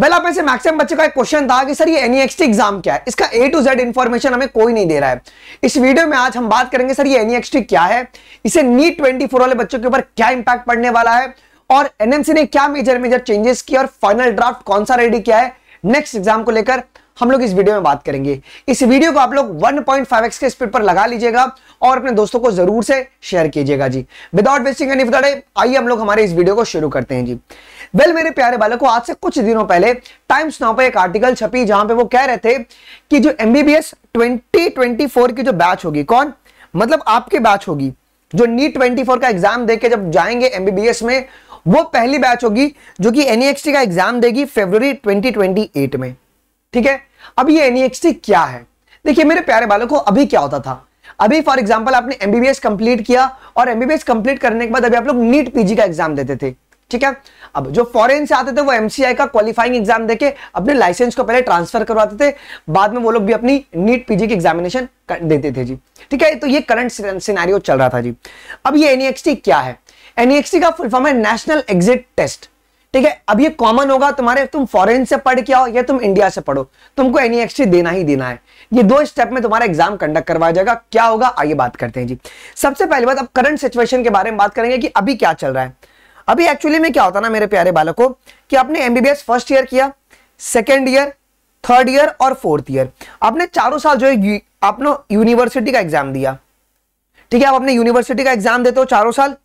well आप से maximum बच्चे का एक क्वेश्चन था कि सर ये एनईएक्सटी एग्जाम e क्या है इसका ए टू जेड इन्फॉर्मेशन हमें कोई नहीं दे रहा है इस वीडियो में आज हम बात करेंगे सर ये एनईएक्सटी e क्या है इसे नीट ट्वेंटी फोर वाले बच्चों के ऊपर क्या इंपैक्ट पड़ने वाला है और एनएमसी ने क्या मेजर मेजर चेंजेस किया और फाइनल ड्राफ्ट कौन सा रेडी किया है नेक्स्ट एग्जाम को लेकर हम लोग इस वीडियो में बात करेंगे इस वीडियो को आप लोग 1.5x के स्पीड पर लगा लीजिएगा और अपने दोस्तों को जरूर से शेयर कीजिएगा जी विदाउट वेस्टिंग एनी फटाटे आइए हम लोग हमारे इस वीडियो को शुरू करते हैं जी वेल well, मेरे प्यारे बालकों आज से कुछ दिनों पहले टाइम्स नाउ पर एक आर्टिकल छपी जहां पे वो कह रहे थे कि जो एमबीबीएस 2024 की जो बैच होगी कौन मतलब आपकी बैच होगी जो नीट 24 e का एग्जाम देके जब जाएंगे एमबीबीएस में वो पहली बैच होगी जो कि एनईएक्सटी e का एग्जाम देगी फरवरी 2028 में ठीक है अब ये एनईएक्सटी e क्या है देखिए मेरे प्यारे बालों को अभी क्या होता था अभी फॉर एग्जाम्पल आपने एमबीबीएस कंप्लीट किया और एमबीबीएस कंप्लीट करने के बाद अभी आप लोग नीट पीजी का एग्जाम देते थे ठीक है अब जो फॉरेन से आते थे वो एमसीआई का क्वालिफाइंग एग्जाम देके अपने लाइसेंस को पहले ट्रांसफर करवाते थे बाद में वो लोग भी अपनी नीट पीजी की एग्जामिनेशन देते थे जी ठीक है तो ये करंट सिनारियो चल रहा था जी अब ये एनईएक्सटी e क्या है एनईएक्सटी e का फुल फॉर्म है नेशनल एग्जिट टेस्ट ठीक है अब ये कॉमन होगा तुम्हारे तुम फॉरेन से पढ़ के आओ या तुम इंडिया से पढ़ो तुमको एनईएक्सटी e देना ही देना है ये दो स्टेप में तुम्हारा एग्जाम कंडक्ट करवाया जाएगा क्या होगा आइए बात करते हैं जी सबसे पहले बात अब करंट सिचुएशन के बारे में बात करेंगे कि अभी क्या चल रहा है अभी एक्चुअली में क्या होता ना मेरे प्यारे बालकों कि आपने एमबीबीएस फर्स्ट ईयर किया सेकेंड ईयर थर्ड ईयर और फोर्थ ईयर आपने चारों साल जो है आपने यूनिवर्सिटी का एग्जाम दिया ठीक है आप अपने यूनिवर्सिटी का एग्जाम देते हो चारों साल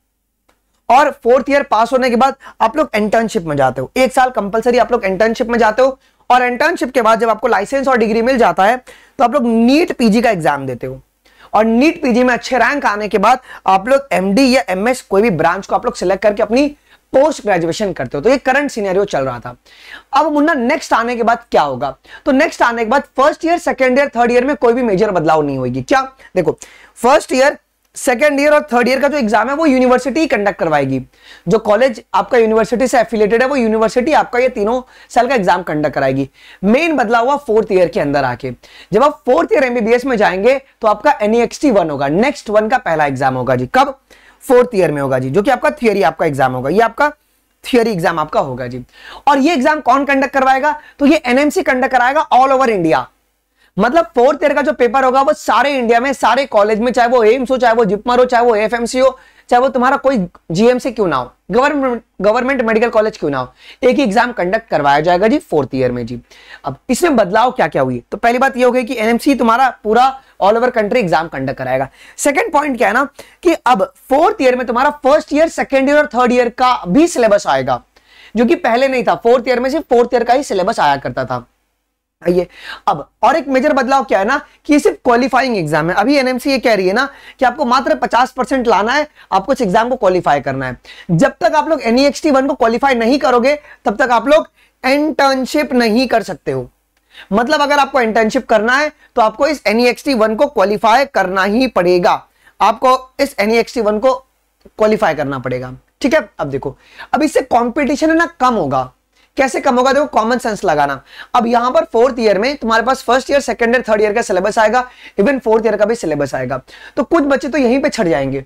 और फोर्थ ईयर पास होने के बाद आप लोग इंटर्नशिप में जाते हो एक साल कंपलसरी आप लोग इंटर्नशिप में जाते हो और इंटर्नशिप के बाद जब आपको लाइसेंस और डिग्री मिल जाता है तो आप लोग नीट पीजी का एग्जाम देते हो और नीट पीजी में अच्छे रैंक आने के बाद आप लोग एमडी या एमएस कोई भी ब्रांच को आप लोग सिलेक्ट करके अपनी पोस्ट ग्रेजुएशन करते हो तो ये करंट सीनियर चल रहा था अब मुन्ना नेक्स्ट आने के बाद क्या होगा तो नेक्स्ट आने के बाद first year second year third year में कोई भी मेजर बदलाव नहीं होगी क्या देखो फर्स्ट ईयर सेकेंड ईयर और थर्ड ईयर का जो एग्जाम है वो यूनिवर्सिटी कंडक्ट करवाएगी जो कॉलेज आपका यूनिवर्सिटी से एफिलेटेड है वो यूनिवर्सिटी आपका ये तीनों साल का एग्जाम कंडक्ट कराएगी मेन बदला हुआ फोर्थ ईयर के अंदर आके जब आप फोर्थ ईयर एमबीबीएस में जाएंगे तो आपका एनईएक्सटी वन e होगा नेक्स्ट वन का पहला एग्जाम होगा जी कब फोर्थ ईयर में होगा जी जो कि आपका थियरी आपका एग्जाम होगा ये आपका थियरी एग्जाम आपका होगा जी और ये एग्जाम कौन कंडक्ट करवाएगा तो ये एनएमसी कंडक्ट कराएगा ऑल ओवर इंडिया मतलब फोर्थ ईयर का जो पेपर होगा वो सारे इंडिया में सारे कॉलेज में चाहे वो एम्स हो चाहे वो जिपमर हो चाहे वो एफ हो चाहे वो तुम्हारा कोई जीएमसी क्यों ना हो गवर्नमेंट गवर्नमेंट मेडिकल कॉलेज क्यों ना हो एक ही एग्जाम कंडक्ट करवाया जाएगा जी फोर्थ ईयर में जी अब इसमें बदलाव क्या क्या हुई तो पहली बात ये हो गई कि एनएमसी तुम्हारा पूरा all over country exam conduct कराएगा सेकंड पॉइंट क्या है ना कि अब फोर्थ ईयर में तुम्हारा फर्स्ट ईयर सेकेंड ईयर और थर्ड ईयर का भी सिलेबस आएगा जो कि पहले नहीं था फोर्थ ईयर में सिर्फ फोर्थ ईयर का ही सिलेबस आया करता था आइए अब और एक मेजर बदलाव क्या है ना कि ये सिर्फ क्वालिफाइंग एग्जाम है अभी एनएमसी ये कह रही है ना कि आपको मात्र 50 परसेंट लाना है आपको इस एग्जाम को क्वालिफाई करना है जब तक आप लोग एनईएक्सटी वन e को क्वालिफाई नहीं करोगे तब तक आप लोग इंटर्नशिप नहीं कर सकते हो मतलब अगर आपको इंटर्नशिप करना है तो आपको इस एनईएक्सटी वन e को क्वालिफाई करना ही पड़ेगा आपको इस एनईएक्सटी वन e को क्वालिफाई करना पड़ेगा ठीक है अब देखो अब इससे कॉम्पिटिशन है ना कम होगा कैसे कम होगा देखो कॉमन सेंस लगाना अब यहां पर फोर्थ ईयर में तुम्हारे पास first year second year third year का सिलेबस आएगा इवन फोर्थ ईयर का भी सिलेबस आएगा तो कुछ बच्चे तो यहीं पर छट जाएंगे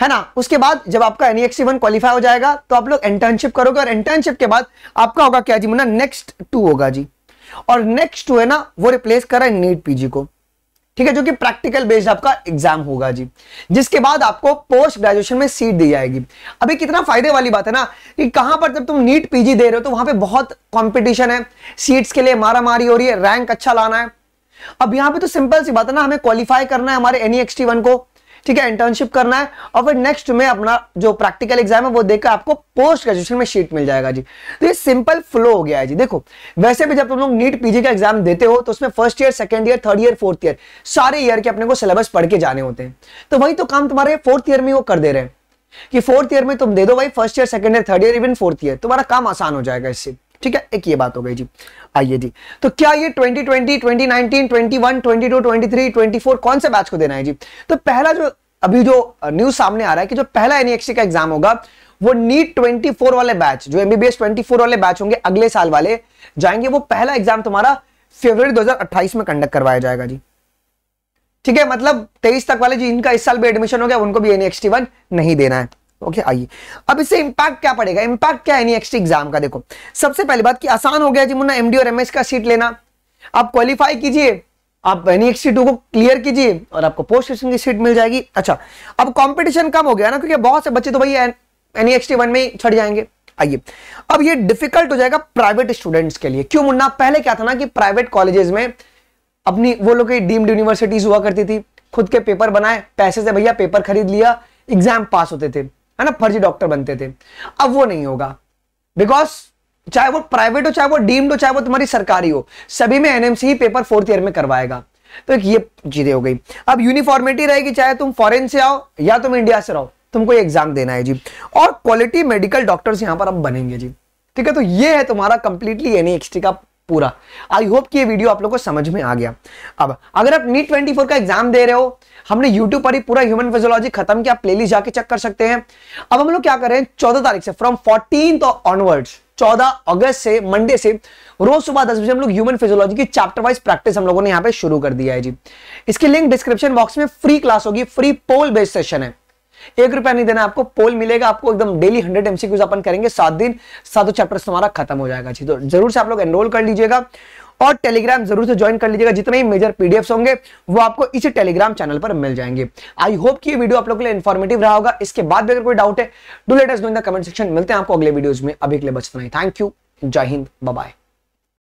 है ना उसके बाद जब आपका एनएक्सी वन क्वालिफाई हो जाएगा तो आप लोग इंटर्नशिप करोगे और इंटर्नशिप के बाद आपका होगा क्या जी मुन्ना नेक्स्ट टू होगा जी और नेक्स्ट टू है ना वो रिप्लेस कर रहा है नीट पीजी को ठीक है जो कि प्रैक्टिकल बेस्ड आपका एग्जाम होगा जी जिसके बाद आपको पोस्ट ग्रेजुएशन में सीट दी जाएगी अभी कितना फायदे वाली बात है ना कि कहां पर जब तुम नीट पीजी दे रहे हो तो वहां पे बहुत कंपटीशन है सीट्स के लिए मारा मारी हो रही है रैंक अच्छा लाना है अब यहां पे तो सिंपल सी बात है ना हमें क्वालिफाई करना है हमारे एनई वन e को ठीक है इंटर्नशिप करना है और फिर नेक्स्ट में अपना जो प्रैक्टिकल एग्जाम है वो देकर आपको पोस्ट ग्रेजुएशन में शीट मिल जाएगा जी तो ये सिंपल फ्लो हो गया है जी देखो वैसे भी जब तुम लोग नीट पीजी का एग्जाम देते हो तो उसमें first year second year third year fourth year सारे ईयर के अपने को सिलेबस पढ़ के जाने होते हैं तो वही तो काम तुम्हारे फोर्थ ईयर में वो कर दे रहे हैं कि फोर्थ ईयर में तुम दे दो भाई first year second year third year even fourth year तुम्हारा काम आसान हो जाएगा इससे ठीक है एक ये बात हो गई जी आइए जी तो क्या ये 2020, 2019, 21, 22, 23, 24 कौन से बैच को देना है जी तो पहला जो अभी जो न्यूज सामने आ रहा है कि जो पहला एनएक्सी e का एग्जाम होगा वो नीट 24 वाले बैच जो एमबीबीएस 24 वाले बैच होंगे अगले साल वाले जाएंगे वो पहला एग्जाम तुम्हारा फेब्रवरी 2028 में कंडक्ट करवाया जाएगा जी ठीक है मतलब 23 तक वाले जी इनका इस साल भी एडमिशन हो गया उनको भी एनएक्सटी वन e नहीं देना है ओके okay, आइए अब इससे इंपैक्ट क्या पड़ेगा इंपैक्ट क्या है नेक्स्ट एग्जाम का देखो सबसे पहले बात की आसान हो गया जी मुन्ना एमडी और एमएस का सीट लेना आप क्वालिफाई कीजिए आप एनईएक्सटी टू को क्लियर कीजिए और आपको पोस्ट ग्रेजुएशन की सीट मिल जाएगी अच्छा अब कंपटीशन कम हो गया ना क्योंकि बहुत से बच्चे तो भाई एनएक्सटी वन में ही छड़ जाएंगे आइए अब ये डिफिकल्ट हो जाएगा प्राइवेट स्टूडेंट्स के लिए क्यों मुन्ना पहले क्या था ना कि प्राइवेट कॉलेजेस में अपनी वो लोग की डीम्ड यूनिवर्सिटीज हुआ करती थी खुद के पेपर बनाए पैसे से भैया पेपर खरीद लिया एग्जाम पास होते थे है ना फर्जी डॉक्टर बनते थे अब वो नहीं होगा बिकॉज चाहे वो प्राइवेट हो चाहे वो डीम्ड हो चाहे वो तुम्हारी सरकारी हो सभी में एनएमसी ही पेपर फोर्थ ईयर में करवाएगा तो एक ये चीजें हो गई अब यूनिफॉर्मिटी रहेगी चाहे तुम फॉरेन से आओ या तुम इंडिया से रहो तुमको एग्जाम देना है जी और क्वालिटी मेडिकल डॉक्टर्स यहां पर अब बनेंगे जी ठीक है तो ये है तुम्हारा कंप्लीटली एनएक्सटी e का पूरा आई होप कि ये वीडियो आप लोग को समझ में आ गया अब अगर आप नीट ट्वेंटी e का एग्जाम दे रहे हो हमने यूट्यूब पर ही पूरा ह्यूमन फिजियोलॉजी खत्म किया प्लेलिस्ट जाके चेक कर सकते हैं अब हम लोग क्या कर रहे हैं चौदह तारीख से फ्रॉम फोर्टीन तो ऑनवर्ड्स 14 अगस्त से मंडे से रोज सुबह दस बजे हम लोग ह्यूमन फिजियोलॉजी की चैप्टर वाइज प्रैक्टिस हम लोगों ने यहाँ पे शुरू कर दिया है जी इसकी लिंक डिस्क्रिप्शन बॉक्स में फ्री क्लास होगी फ्री पोल बेस्ड सेशन है एक रुपया नहीं देना आपको पोल मिलेगा आपको एकदम डेली हंड्रेड एमसीक्यूज अपन करेंगे सात दिन सातों चैप्टर्स हमारा खत्म हो जाएगा जी तो जरूर से आप लोग एनरोल कर लीजिएगा और टेलीग्राम जरूर से ज्वाइन कर लीजिएगा जितने भी मेजर पीडीएफ होंगे वो आपको इसी टेलीग्राम चैनल पर मिल जाएंगे आई होप कि ये वीडियो आप लोग के लिए इन्फॉर्मेटिव रहा होगा इसके बाद भी अगर कोई डाउट है do let us do in the comment section मिलते हैं आपको अगले वीडियोज में अभी के लिए बचना है थैंक यू जय हिंद बाय